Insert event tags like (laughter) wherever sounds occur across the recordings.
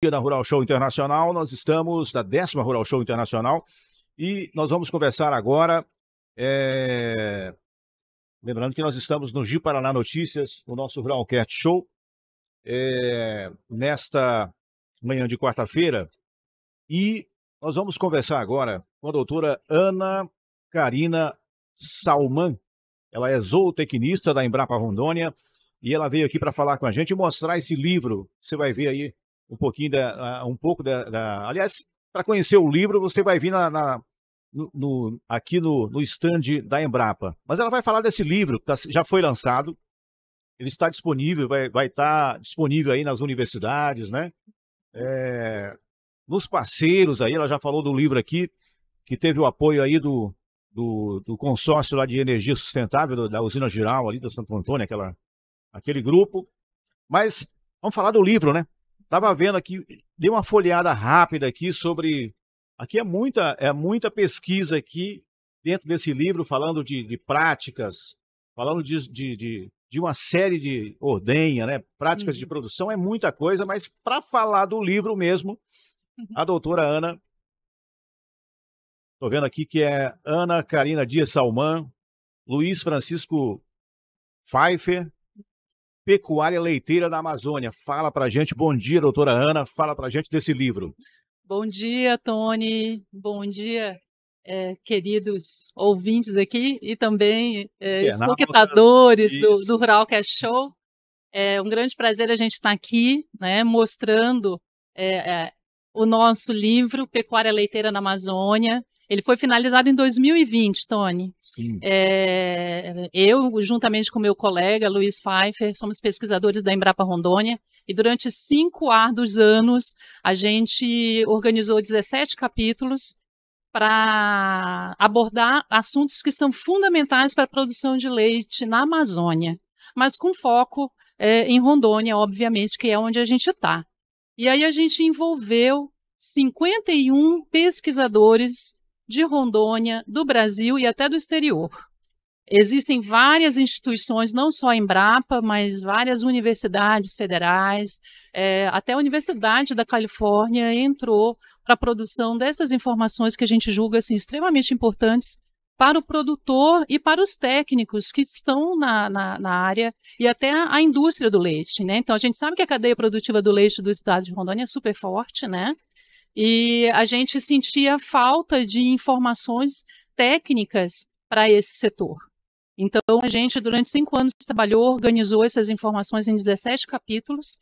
dia da Rural Show Internacional. Nós estamos na décima Rural Show Internacional e nós vamos conversar agora. É... Lembrando que nós estamos no Gil Paraná Notícias, no nosso Rural Cat Show, é... nesta manhã de quarta-feira. E nós vamos conversar agora com a doutora Ana Karina Salman. Ela é zootecnista da Embrapa Rondônia e ela veio aqui para falar com a gente e mostrar esse livro. Você vai ver aí um pouquinho da, um pouco da, da... aliás, para conhecer o livro você vai vir na, na no, no, aqui no, no stand da Embrapa. Mas ela vai falar desse livro que tá, já foi lançado, ele está disponível, vai, vai estar tá disponível aí nas universidades, né? É, nos parceiros aí, ela já falou do livro aqui, que teve o apoio aí do, do, do consórcio lá de energia sustentável, da usina geral ali da Santo Antônio, aquela, aquele grupo. Mas vamos falar do livro, né? Estava vendo aqui, dei uma folheada rápida aqui sobre. Aqui é muita, é muita pesquisa aqui dentro desse livro falando de, de práticas, falando de, de, de, de, uma série de ordenha, né? Práticas uhum. de produção é muita coisa, mas para falar do livro mesmo, uhum. a doutora Ana. Estou vendo aqui que é Ana Karina Dias Salman, Luiz Francisco Pfeiffer, Pecuária Leiteira da Amazônia. Fala para gente, bom dia, doutora Ana, fala para gente desse livro. Bom dia, Tony, bom dia, é, queridos ouvintes aqui e também é, do, do Rural Cash Show. É um grande prazer a gente estar tá aqui, né, mostrando é, é, o nosso livro Pecuária Leiteira na Amazônia, ele foi finalizado em 2020, Tony. Sim. É, eu, juntamente com meu colega Luiz Pfeiffer, somos pesquisadores da Embrapa Rondônia e durante cinco árduos anos a gente organizou 17 capítulos para abordar assuntos que são fundamentais para a produção de leite na Amazônia, mas com foco é, em Rondônia, obviamente, que é onde a gente está. E aí a gente envolveu 51 pesquisadores de Rondônia, do Brasil e até do exterior. Existem várias instituições, não só a Embrapa, mas várias universidades federais, é, até a Universidade da Califórnia entrou para a produção dessas informações que a gente julga assim, extremamente importantes para o produtor e para os técnicos que estão na, na, na área e até a, a indústria do leite. Né? Então, a gente sabe que a cadeia produtiva do leite do estado de Rondônia é super forte, né? E a gente sentia falta de informações técnicas para esse setor. Então, a gente, durante cinco anos, trabalhou, organizou essas informações em 17 capítulos.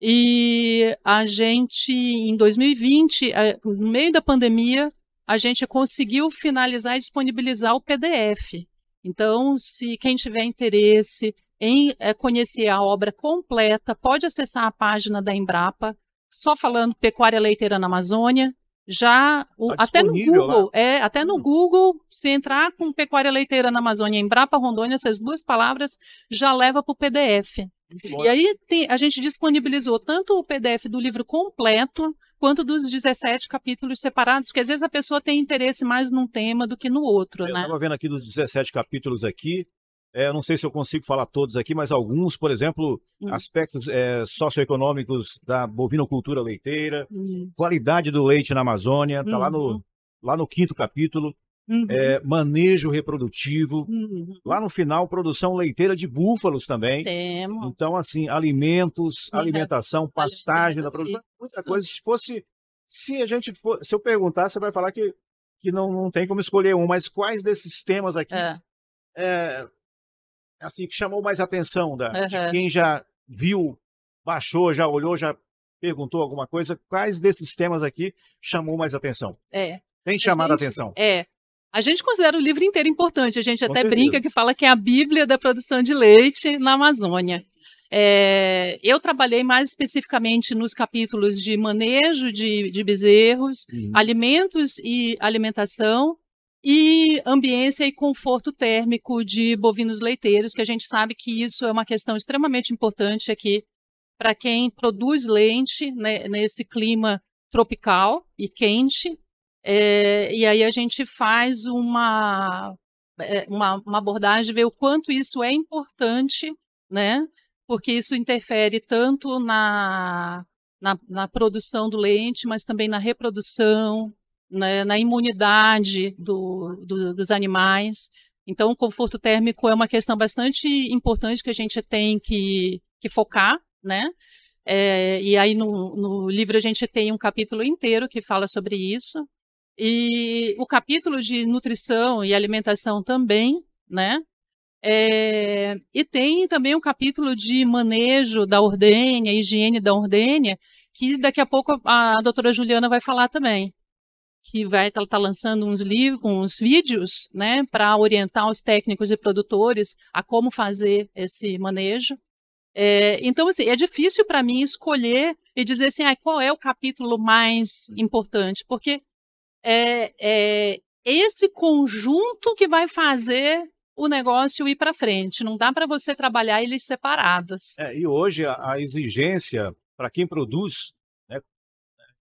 E a gente, em 2020, eh, no meio da pandemia, a gente conseguiu finalizar e disponibilizar o PDF. Então, se quem tiver interesse em eh, conhecer a obra completa, pode acessar a página da Embrapa, só falando pecuária leiteira na Amazônia. Já o, tá até no Google, lá. é, até no hum. Google, se entrar com pecuária leiteira na Amazônia, Embrapa Rondônia, essas duas palavras já leva para o PDF. E aí tem, a gente disponibilizou tanto o PDF do livro completo quanto dos 17 capítulos separados, porque às vezes a pessoa tem interesse mais num tema do que no outro, Eu né? Estava vendo aqui dos 17 capítulos aqui, é, eu não sei se eu consigo falar todos aqui, mas alguns, por exemplo, hum. aspectos é, socioeconômicos da bovinocultura leiteira, qualidade do leite na Amazônia, está uhum. lá, no, uhum. lá no quinto capítulo. É, uhum. É, manejo reprodutivo. Uhum. Lá no final, produção leiteira de búfalos também. Temos. Então, assim, alimentos, alimentação, pastagem da produção, muita coisa. Se fosse. Se a gente for, se eu perguntar, você vai falar que, que não, não tem como escolher um, mas quais desses temas aqui é. É, é assim, que chamou mais atenção da, uhum. de quem já viu, baixou, já olhou, já perguntou alguma coisa? Quais desses temas aqui chamou mais atenção? É. Tem chamado a, gente, atenção? É. A gente considera o livro inteiro importante. A gente até brinca que fala que é a Bíblia da produção de leite na Amazônia. É, eu trabalhei mais especificamente nos capítulos de manejo de, de bezerros, uhum. alimentos e alimentação, e ambiência e conforto térmico de bovinos leiteiros, que a gente sabe que isso é uma questão extremamente importante aqui para quem produz leite né, nesse clima tropical e quente. É, e aí a gente faz uma, é, uma, uma abordagem, ver o quanto isso é importante, né? Porque isso interfere tanto na, na, na produção do leite, mas também na reprodução, na, na imunidade do, do, dos animais. Então, o conforto térmico é uma questão bastante importante que a gente tem que, que focar, né? É, e aí no, no, livro a gente tem um capítulo inteiro que fala sobre isso. E o capítulo de nutrição e alimentação também, né? É, e tem também um capítulo de manejo da ordenha, higiene da ordenha, que daqui a pouco a, a doutora Juliana vai falar também que vai estar tá, tá lançando uns livros, uns vídeos, né, para orientar os técnicos e produtores a como fazer esse manejo. É, então, assim, é difícil para mim escolher e dizer assim, ah, qual é o capítulo mais importante, porque é, é esse conjunto que vai fazer o negócio ir para frente. Não dá para você trabalhar eles separados. É, e hoje a, a exigência para quem produz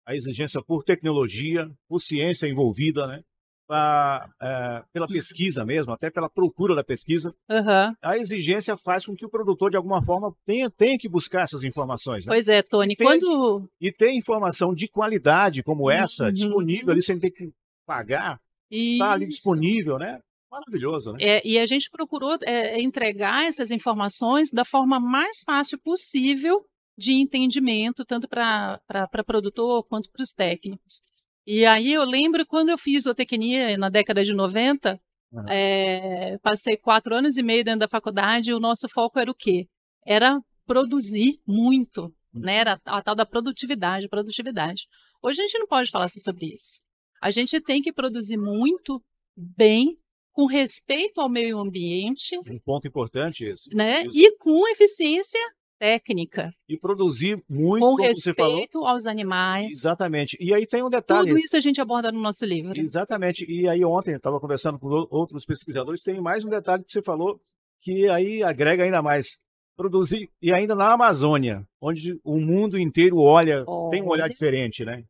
a exigência por tecnologia, por ciência envolvida, né? Pra, é, pela pesquisa mesmo, até pela procura da pesquisa, uhum. a exigência faz com que o produtor, de alguma forma, tenha, tenha que buscar essas informações. Né? Pois é, Tony, e quando... E ter informação de qualidade como hum, essa, uhum. disponível uhum. ali, sem ter que pagar, está ali disponível, né? Maravilhoso, né? É, e a gente procurou é, entregar essas informações da forma mais fácil possível de entendimento, tanto para produtor quanto para os técnicos. E aí eu lembro quando eu fiz zootecnia na década de 90, uhum. é, passei quatro anos e meio dentro da faculdade, e o nosso foco era o quê? Era produzir muito, uhum. né? Era a, uhum. a tal da produtividade, produtividade. Hoje a gente não pode falar só sobre isso. A gente tem que produzir muito, bem, com respeito ao meio ambiente. Um ponto importante esse. Né? Isso. E com eficiência técnica. E produzir muito, com respeito aos animais. Exatamente. E aí tem um detalhe. Tudo isso a gente aborda no nosso livro. Exatamente. E aí ontem eu estava conversando com outros pesquisadores, tem mais um detalhe que você falou que aí agrega ainda mais. Produzir, e ainda na Amazônia, onde o mundo inteiro olha, olha. tem um olhar diferente, né?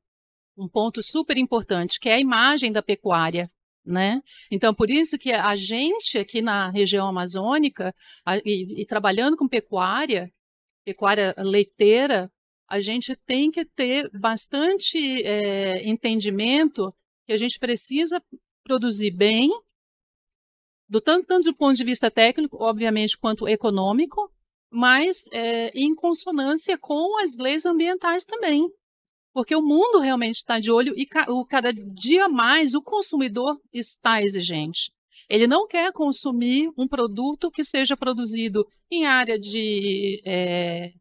Um ponto super importante, que é a imagem da pecuária. Né? Então, por isso que a gente aqui na região amazônica, a, e, e, trabalhando com pecuária, pecuária leiteira, a gente tem que ter bastante é, entendimento que a gente precisa produzir bem, do tanto, tanto do ponto de vista técnico, obviamente, quanto econômico, mas é, em consonância com as leis ambientais também. Porque o mundo realmente está de olho e o, cada dia mais o consumidor está exigente. Ele não quer consumir um produto que seja produzido em área de, é,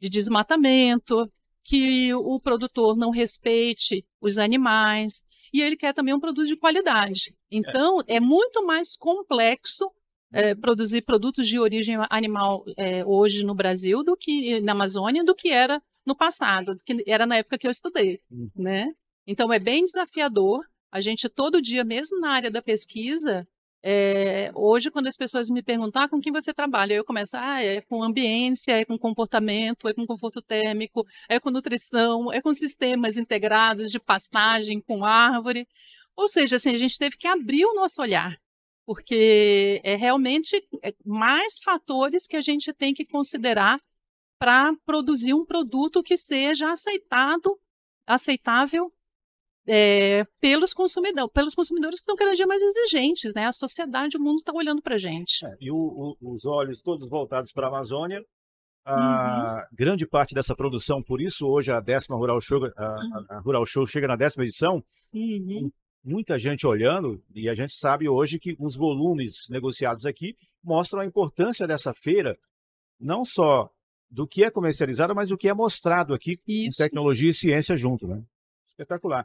de desmatamento, que o produtor não respeite os animais, e ele quer também um produto de qualidade. É. Então, é muito mais complexo é, produzir produtos de origem animal é, hoje no Brasil do que na Amazônia do que era no passado, que era na época que eu estudei, uhum. né? Então é bem desafiador. A gente todo dia, mesmo na área da pesquisa, é, hoje, quando as pessoas me perguntam ah, com quem você trabalha, eu começo, ah, é com ambiência, é com comportamento, é com conforto térmico, é com nutrição, é com sistemas integrados de pastagem, com árvore. Ou seja, assim, a gente teve que abrir o nosso olhar, porque é realmente é, mais fatores que a gente tem que considerar para produzir um produto que seja aceitado, aceitável é, pelos, consumidor, pelos consumidores que estão cada dia mais exigentes, né? A sociedade, o mundo está olhando para a gente. É, e o, o, os olhos todos voltados para a Amazônia. A uhum. grande parte dessa produção, por isso hoje a décima Rural Show, a, a, uhum. a Rural Show chega na décima edição, uhum. muita gente olhando, e a gente sabe hoje que os volumes negociados aqui mostram a importância dessa feira, não só do que é comercializado, mas o que é mostrado aqui isso. em tecnologia e ciência junto, né? Espetacular.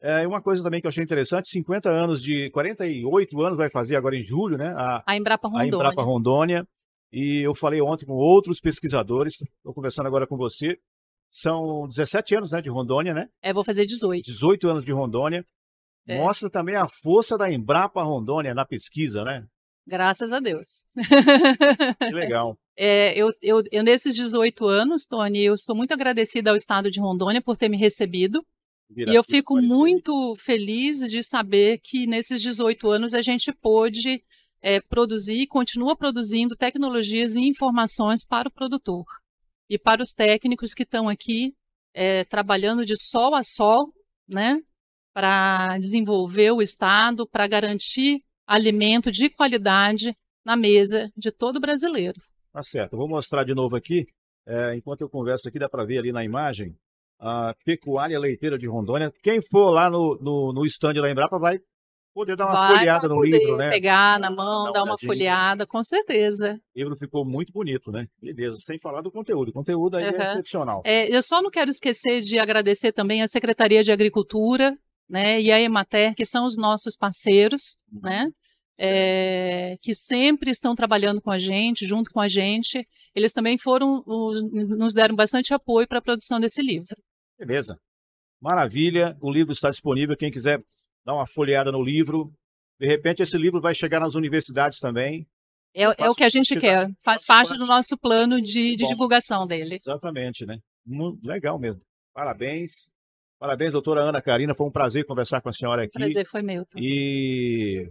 É, uma coisa também que eu achei interessante, 50 anos de 48 anos vai fazer agora em julho, né? A, a Embrapa Rondônia. A Embrapa Rondônia. E eu falei ontem com outros pesquisadores, estou conversando agora com você. São 17 anos, né, de Rondônia, né? É, vou fazer 18. 18 anos de Rondônia. É. Mostra também a força da Embrapa Rondônia na pesquisa, né? Graças a Deus. Que legal. (laughs) É, eu, eu, eu, nesses 18 anos, Tony, eu sou muito agradecida ao Estado de Rondônia por ter me recebido e eu fico parecido. muito feliz de saber que nesses 18 anos a gente pôde é, produzir e continua produzindo tecnologias e informações para o produtor e para os técnicos que estão aqui é, trabalhando de sol a sol, né, para desenvolver o Estado, para garantir alimento de qualidade na mesa de todo brasileiro. Tá certo. Vou mostrar de novo aqui. É, enquanto eu converso aqui, dá para ver ali na imagem a pecuária leiteira de Rondônia. Quem for lá no, no, no stand da Embrapa vai poder dar uma vai, folheada no livro, né? Pegar na mão, dar, uma, uma folheada, com certeza. O livro ficou muito bonito, né? Beleza, sem falar do conteúdo. O conteúdo aí uhum. é excepcional. É, eu só não quero esquecer de agradecer também à Secretaria de Agricultura né, e a Emater, que são os nossos parceiros, uhum. né? É, que sempre estão trabalhando com a gente, junto com a gente. Eles também foram, os, nos deram bastante apoio para a produção desse livro. Beleza. Maravilha. O livro está disponível. Quem quiser dar uma folheada no livro. De repente, esse livro vai chegar nas universidades também. É, é o que a gente da, quer. Faz parte, do nosso plano de, de divulgação dele. Exatamente, né? Legal mesmo. Parabéns. Parabéns, doutora Ana Karina. Foi um prazer conversar com a senhora aqui. Prazer foi meu. Também. E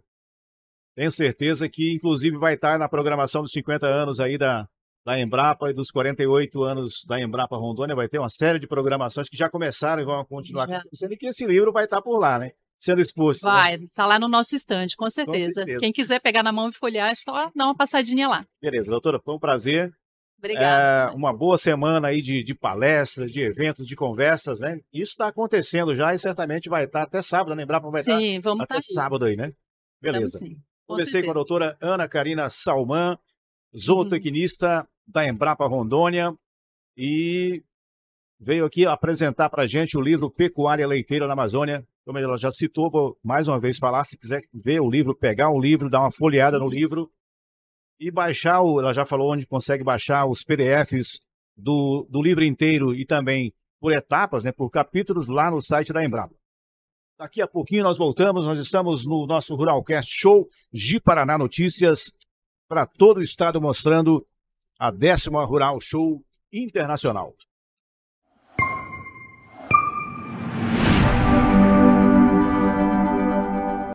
tenho certeza que, inclusive, vai estar na programação dos 50 anos aí da, da Embrapa e dos 48 anos da Embrapa Rondônia. Vai ter uma série de programações que já começaram e vão continuar já. acontecendo, que esse livro vai estar tá por lá, né? Sendo exposto. Né? Vai, né? lá no nosso estande, com certeza. com certeza. Quem quiser pegar na mão e folhear, é só dar uma passadinha lá. Beleza, doutora, foi um prazer. Obrigada. É, uma boa semana aí de, de, palestras, de eventos, de conversas, né? Isso está acontecendo já e certamente vai estar tá até sábado, lembrar né? para vai estar Sim, vamos até sábado aí, né? Beleza. Estamos, sim. Com Comecei certeza. com a doutora Ana Karina Salman, uhum. zootecnista, da Embrapa Rondônia e veio aqui apresentar para a gente o livro Pecuária Leiteira na Amazônia. Como ela já citou, vou mais uma vez falar, se quiser ver o livro, pegar o livro, dar uma folheada no uhum. livro e baixar, o, ela já falou onde consegue baixar os PDFs do, do livro inteiro e também por etapas, né, por capítulos, lá no site da Embrapa. Daqui a pouquinho nós voltamos, nós estamos no nosso Ruralcast Show, de Paraná Notícias, para todo o estado mostrando a décima Rural Show Internacional.